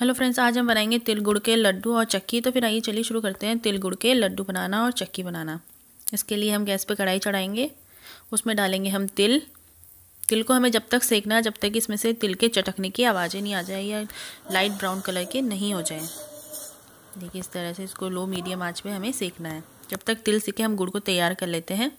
hello friends आज हम बनाएंगे तिल गुड़ के लड्डू और चक्की तो फिर आइए चलिए शुरू करते हैं तिल गुड़ के लड्डू बनाना और चक्की बनाना इसके लिए हम गैस पे कढ़ाई चढ़ाएंगे उसमें डालेंगे हम तिल तिल को हमें जब तक सेकना है जब तक इसमें से तिल के चटकने की आवाज़ें नहीं आ जाए या लाइट ब्राउन कलर के नहीं हो जाए देखिए इस तरह से इसको लो मीडियम आँच पर हमें सेकना है जब तक तिल सीखे हम गुड़ को तैयार कर लेते हैं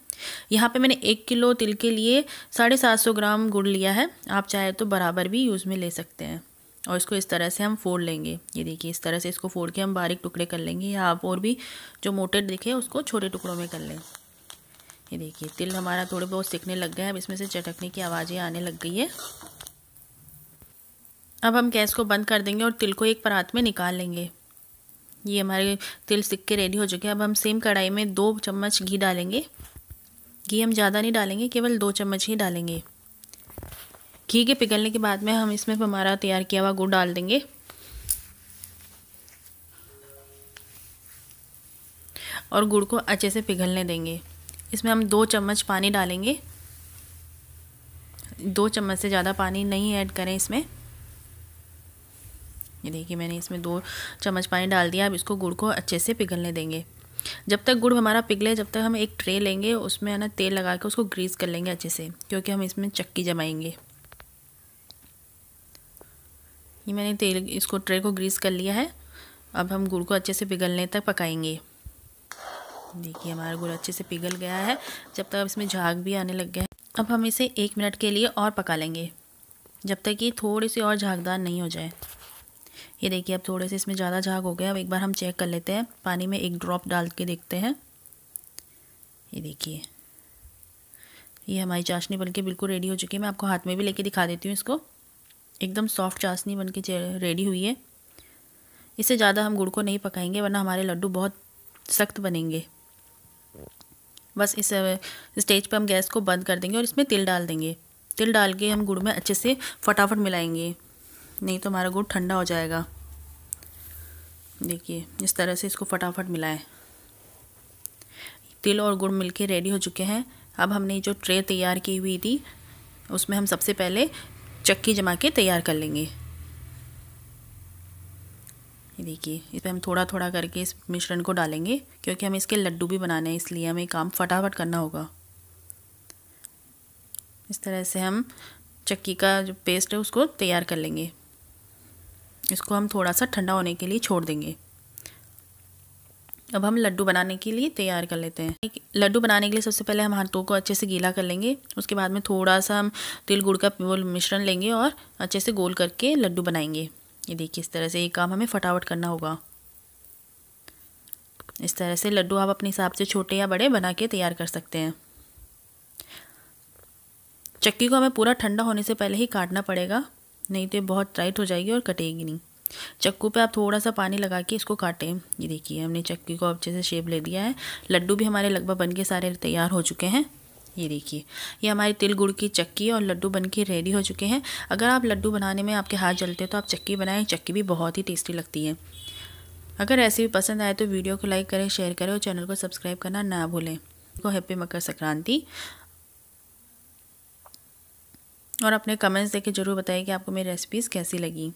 यहाँ पे मैंने एक किलो तिल के लिए साढ़े सात सौ ग्राम गुड़ लिया है आप चाहे तो बराबर भी यूज़ में ले सकते हैं और इसको इस तरह से हम फोड़ लेंगे ये देखिए इस तरह से इसको फोड़ के हम बारीक टुकड़े कर लेंगे या आप और भी जो मोटे दिखे उसको छोटे टुकड़ों में कर लें ये देखिए तिल हमारा थोड़े बहुत सिकने लग गए अब इसमें से चटकने की आवाज़ें आने लग गई है अब हम गैस को बंद कर देंगे और तिल को एक परात में निकाल लेंगे ये हमारे तिल सिक के रेडी हो चुके हैं अब हम सेम कढ़ाई में दो चम्मच घी डालेंगे घी हम ज़्यादा नहीं डालेंगे केवल दो चम्मच ही डालेंगे घी के पिघलने के बाद में हम इसमें हमारा तैयार किया हुआ गुड़ डाल देंगे और गुड़ को अच्छे से पिघलने देंगे इसमें हम दो चम्मच पानी डालेंगे दो चम्मच से ज़्यादा पानी नहीं ऐड करें इसमें ये देखिए मैंने इसमें दो चम्मच पानी डाल दिया अब इसको गुड़ को अच्छे से पिघलने देंगे जब तक गुड़ हमारा पिघले जब तक हम एक ट्रे लेंगे उसमें है ना तेल लगा के उसको ग्रीस कर लेंगे अच्छे से क्योंकि हम इसमें चक्की जमाएंगे ये मैंने तेल इसको ट्रे को ग्रीस कर लिया है अब हम गुड़ को अच्छे से पिघलने तक पकाएंगे देखिए हमारा गुड़ अच्छे से पिघल गया है जब तक इसमें झाग भी आने लग गया है अब हम इसे एक मिनट के लिए और पका लेंगे जब तक ये थोड़ी सी और झागदार नहीं हो जाए ये देखिए अब थोड़े से इसमें ज़्यादा झाग हो गया अब एक बार हम चेक कर लेते हैं पानी में एक ड्रॉप डाल के देखते हैं ये देखिए ये हमारी चाशनी बनके बिल्कुल रेडी हो चुकी है मैं आपको हाथ में भी लेके दिखा देती हूँ इसको एकदम सॉफ्ट चाशनी बन के रेडी हुई है इससे ज़्यादा हम गुड़ को नहीं पकाएंगे वरना हमारे लड्डू बहुत सख्त बनेंगे बस इस स्टेज पर हम गैस को बंद कर देंगे और इसमें तिल डाल देंगे तिल डाल के हम गुड़ में अच्छे से फटाफट मिलाएंगे नहीं तो हमारा गुड़ ठंडा हो जाएगा देखिए इस तरह से इसको फटाफट मिलाएं तिल और गुड़ मिलके रेडी हो चुके हैं अब हमने जो ट्रे तैयार की हुई थी उसमें हम सबसे पहले चक्की जमा के तैयार कर लेंगे ये देखिए इस पर हम थोड़ा थोड़ा करके इस मिश्रण को डालेंगे क्योंकि हमें इसके लड्डू भी बनाने हैं इसलिए हमें काम फटाफट करना होगा इस तरह से हम चक्की का जो पेस्ट है उसको तैयार कर लेंगे इसको हम थोड़ा सा ठंडा होने के लिए छोड़ देंगे अब हम लड्डू बनाने के लिए तैयार कर लेते हैं लड्डू बनाने के लिए सबसे पहले हम हाथों को अच्छे से गीला कर लेंगे उसके बाद में थोड़ा सा हम तिल गुड़ का वो मिश्रण लेंगे और अच्छे से गोल करके लड्डू बनाएंगे ये देखिए इस तरह से ये काम हमें फटाफट करना होगा इस तरह से लड्डू आप अपने हिसाब से छोटे या बड़े बना के तैयार कर सकते हैं चक्की को हमें पूरा ठंडा होने से पहले ही काटना पड़ेगा नहीं तो बहुत टाइट हो जाएगी और कटेगी नहीं चक्कू पे आप थोड़ा सा पानी लगा के इसको काटें ये देखिए हमने चक्की को अच्छे से शेप ले दिया है लड्डू भी हमारे लगभग बन के सारे तैयार हो चुके हैं ये देखिए ये हमारी तिल गुड़ की चक्की और लड्डू बन के रेडी हो चुके हैं अगर आप लड्डू बनाने में आपके हाथ जलते हैं तो आप चक्की बनाएं चक्की भी बहुत ही टेस्टी लगती है अगर रेसिपी पसंद आए तो वीडियो को लाइक करें शेयर करें और चैनल को सब्सक्राइब करना ना भूलें को हैप्पी मकर संक्रांति और अपने कमेंट्स देखे ज़रूर बताइए कि आपको मेरी रेसिपीज़ कैसी लगी